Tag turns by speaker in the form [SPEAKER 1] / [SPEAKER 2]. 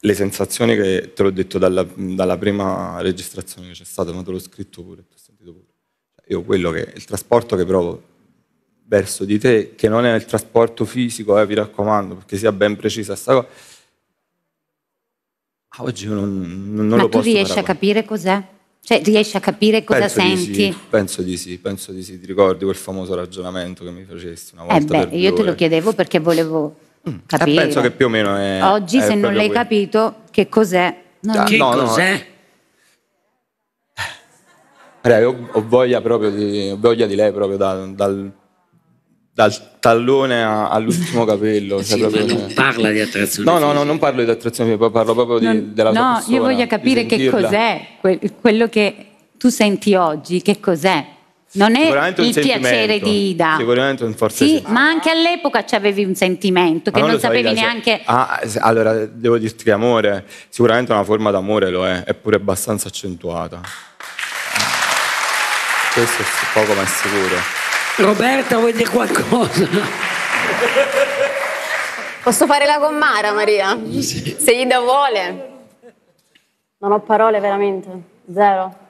[SPEAKER 1] le sensazioni che te l'ho detto dalla, dalla prima registrazione che c'è stata, ma te l'ho scritto pure, l'ho sentito pure. Cioè, io quello che il trasporto che provo verso di te, che non è il trasporto fisico, eh, vi raccomando, perché sia ben precisa sta cosa. A ah, Oggi non, non ma lo posso Ma tu riesci a capire cos'è? Cioè, riesci a capire cosa penso senti? Di sì, penso di sì, penso di sì. Ti ricordi quel famoso ragionamento che mi facesti una eh volta? Eh beh, io te lo chiedevo perché volevo Mm, capire. Eh, penso che più o meno è. Oggi, è se non l'hai quello. capito, che cos'è? Non ah, che no, cos'è? No. Eh, ho, ho, voglia proprio di, voglia di lei proprio da, dal, dal, tallone a, all'ultimo capello. Sì, cioè, proprio... non parla di attrazione. No, no, no, non parlo di attrazione, parlo proprio non, della no, No, io voglio capire che cos'è quello che tu senti oggi, che cos'è non è il piacere di Ida. Sicuramente un forte sì, sentimento. Ma anche all'epoca avevi un sentimento che non, non sapevi so, neanche. Ah, allora devo dirti che amore, sicuramente una forma d'amore lo è, eppure abbastanza accentuata. Questo è poco ma è sicuro. Roberta, vuoi dire qualcosa? Posso fare la gommara, Maria? Sì. Se Ida vuole. Non ho parole veramente, zero.